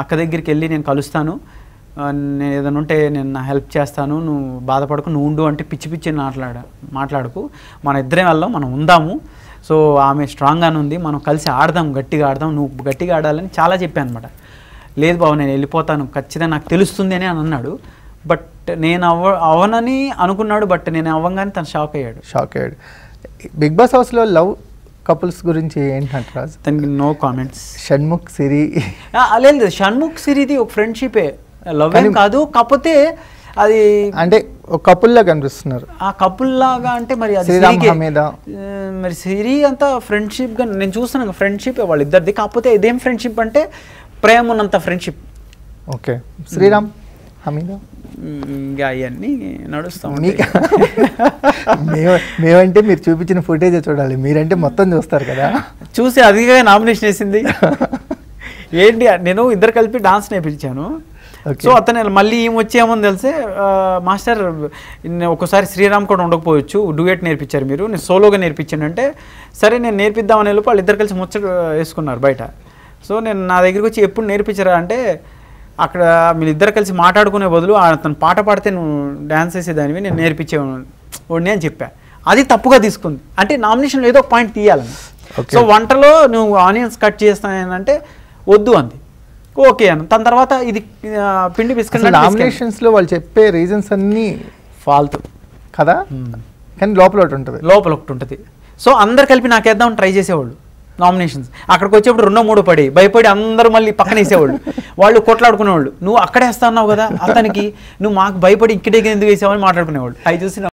అక్క దగ్గరికి వెళ్ళి నేను కలుస్తాను నేను ఏదైనా ఉంటే నేను నా హెల్ప్ చేస్తాను నువ్వు బాధపడకు నువ్వు ఉండు అంటే పిచ్చి పిచ్చి మాట్లాడ మాట్లాడుకు మన ఇద్దరే వెళ్ళాం మనం ఉందాము సో ఆమె స్ట్రాంగ్గానే ఉంది మనం కలిసి ఆడదాం గట్టిగా ఆడదాం నువ్వు గట్టిగా ఆడాలని చాలా చెప్పాను అనమాట లేదు బాబు నేను వెళ్ళిపోతాను ఖచ్చితంగా నాకు తెలుస్తుంది అని అన్నాడు బట్ నేను అవ్వ అవనని అనుకున్నాడు బట్ నేను అవ్వగానే తను షాక్ అయ్యాడు షాక్ అయ్యాడు బిగ్ బాస్ హౌస్లో లవ్ కపుల్స్ గురించి ఏంటంటారు దానికి నో కామెంట్స్ షణ్ముఖ్ సిరి లేదు షణ్ముఖ్ సిరిది ఒక ఫ్రెండ్షిపే లవ్ కాదు కాకపోతే అది అంటే కపుల్లా కనిపిస్తున్నారు ఆ కపుల్ లాగా అంటే మరి మరి సిరి అంతా ఫ్రెండ్షిప్గా నేను చూస్తున్నాను ఫ్రెండ్షిప్ వాళ్ళిద్దరిది కాకపోతే ఇదేం ఫ్రెండ్షిప్ అంటే ప్రేమ ఉన్నంత ఫ్రెండ్షిప్ ఓకే శ్రీరామ్ హమీదా ఇంకా అవన్నీ నడుస్తాం మేము మేమంటే మీరు చూపించిన ఫుటేజ్ చూడాలి మీరంటే మొత్తం చూస్తారు కదా చూసి అదిగా నామినేషన్ వేసింది ఏంటి నేను ఇద్దరు కలిపి డాన్స్ నేర్పించాను సో అతను మళ్ళీ ఏం వచ్చేమో తెలిసే మాస్టర్ ఒక్కసారి శ్రీరామ్ కూడా ఉండకపోవచ్చు డూయట్ నేర్పించారు మీరు నేను సోలోగా నేర్పించాను అంటే సరే నేను నేర్పిద్దామని వెళ్ళి వాళ్ళు ఇద్దరు కలిసి ముచ్చట వేసుకున్నారు బయట సో నేను నా దగ్గరికి వచ్చి ఎప్పుడు నేర్పించరా అంటే అక్కడ ఇద్దరు కలిసి మాట్లాడుకునే బదులు అతను పాట పాడితే నువ్వు డ్యాన్స్ వేసేదానివి నేను నేర్పించే వాడిని అని చెప్పా అది తప్పుగా తీసుకుంది అంటే నామినేషన్ ఏదో పాయింట్ తీయాలని సో వంటలో నువ్వు ఆనియన్స్ కట్ చేస్తానంటే వద్దు అంది ఓకే అన్న తన తర్వాత ఇది పిండి బిస్కెట్ నామినేషన్స్లో వాళ్ళు చెప్పే రీజన్స్ అన్నీ ఫాల్తు కదా కానీ లోపల ఒకటి ఉంటుంది లోపల ఒకటి ఉంటుంది సో అందరు కలిపి నాకేద్దాం ట్రై చేసేవాళ్ళు నామినేషన్స్ అక్కడికి వచ్చేప్పుడు రెండో మూడు పడి భయపడి అందరూ మళ్ళీ పక్కన వేసేవాళ్ళు వాళ్ళు కొట్లాడుకునేవాళ్ళు నువ్వు అక్కడే వేస్తా ఉన్నావు కదా అతనికి నువ్వు మాకు భయపడి ఇక్కడే ఎందుకు వేసేవాళ్ళు మాట్లాడుకునేవాళ్ళు అవి చూసి